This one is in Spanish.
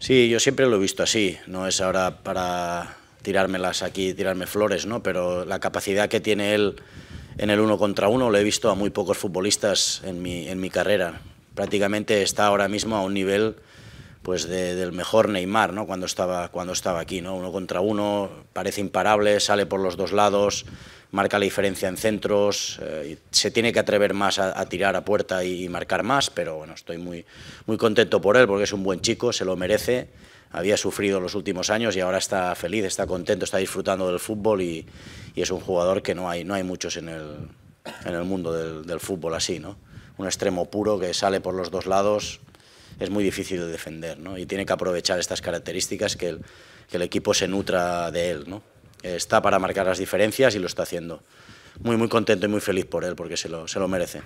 Sí, yo siempre lo he visto así, no es ahora para tirármelas aquí, tirarme flores, ¿no? pero la capacidad que tiene él en el uno contra uno lo he visto a muy pocos futbolistas en mi, en mi carrera. Prácticamente está ahora mismo a un nivel pues del mejor Neymar, ¿no? Cuando estaba, cuando estaba aquí, ¿no? Uno contra uno, parece imparable, sale por los dos lados, marca la diferencia en centros, eh, se tiene que atrever más a, tirar a puerta y, marcar más, pero bueno, estoy muy, muy contento por él porque es un buen chico, se lo merece, había sufrido los últimos años y ahora está feliz, está contento, está disfrutando del fútbol y, es un jugador que no hay, no hay muchos en el, en el mundo del, del fútbol así, ¿no? Un extremo puro que sale por los dos lados, es muy difícil de defender, Y tiene que aprovechar estas características que el, equipo se nutra de él, Está para marcar las diferencias y lo está haciendo. Muy, muy contento y muy feliz por él porque se lo, se lo merece.